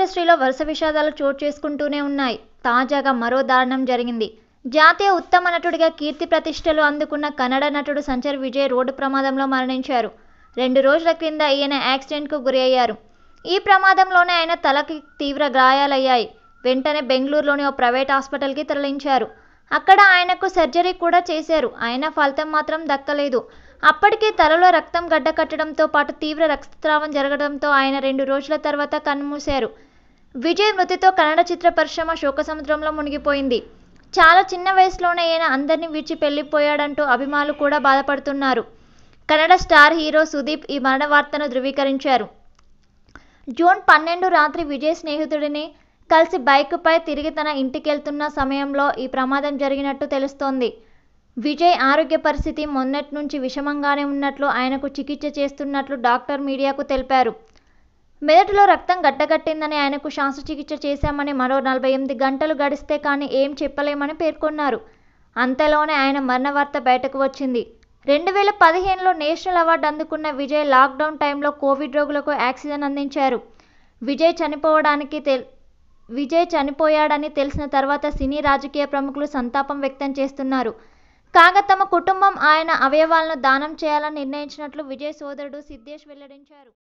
ఇండస్ట్రీలో వరుస విషాదాలు చోటు చేసుకుంటూనే ఉన్నాయి తాజాగా మరో దారుణం జరిగింది జాతీయ ఉత్తమ నటుడిగా కీర్తి ప్రతిష్టలు అందుకున్న కన్నడ నటుడు సంచర్ విజయ్ రోడ్డు ప్రమాదంలో మరణించారు రెండు రోజుల క్రింద ఈయన యాక్సిడెంట్కు గురయ్యారు ఈ ప్రమాదంలోనే ఆయన తలకి తీవ్ర గాయాలయ్యాయి వెంటనే బెంగళూరులోని ఓ ప్రైవేట్ హాస్పిటల్కి తరలించారు అక్కడ ఆయనకు సర్జరీ కూడా చేశారు అయినా ఫలితం మాత్రం దక్కలేదు అప్పటికే తలలో రక్తం గడ్డకట్టడంతో పాటు తీవ్ర రక్తస్రావం జరగడంతో ఆయన రెండు రోజుల తర్వాత కన్నుమూశారు విజయ్ మృతితో కన్నడ చిత్ర పరిశ్రమ శోక సముద్రంలో మునిగిపోయింది చాలా చిన్న వయసులోనే ఈయన అందరినీ విడిచి పెళ్లిపోయాడంటూ అభిమానులు కూడా బాధపడుతున్నారు కన్నడ స్టార్ హీరో సుదీప్ ఈ మరణ వార్తను ధృవీకరించారు జూన్ పన్నెండు రాత్రి విజయ్ స్నేహితుడిని కలిసి బైక్పై తిరిగి తన ఇంటికెళ్తున్న సమయంలో ఈ ప్రమాదం జరిగినట్టు తెలుస్తోంది విజయ్ ఆరోగ్య పరిస్థితి మొన్నటి నుంచి విషమంగానే ఉన్నట్లు ఆయనకు చికిత్స చేస్తున్నట్లు డాక్టర్ మీడియాకు తెలిపారు మెదడులో రక్తం గడ్డగట్టిందని ఆయనకు శాస్త్రచికిత్స చేశామని మరో నలభై ఎనిమిది గంటలు గడిస్తే కానీ ఏం చెప్పలేమని పేర్కొన్నారు అంతలోనే ఆయన మరణవార్త బయటకు వచ్చింది రెండు వేల పదిహేనులో నేషనల్ అవార్డు అందుకున్న విజయ్ లాక్డౌన్ టైంలో కోవిడ్ రోగులకు ఆక్సిజన్ అందించారు విజయ్ చనిపోవడానికి తెల్ విజయ్ చనిపోయాడని తెలిసిన తర్వాత సినీ రాజకీయ ప్రముఖులు సంతాపం వ్యక్తం చేస్తున్నారు కాగా తమ కుటుంబం ఆయన అవయవాలను దానం చేయాలని నిర్ణయించినట్లు విజయ్ సోదరుడు సిద్ధేష్ వెల్లడించారు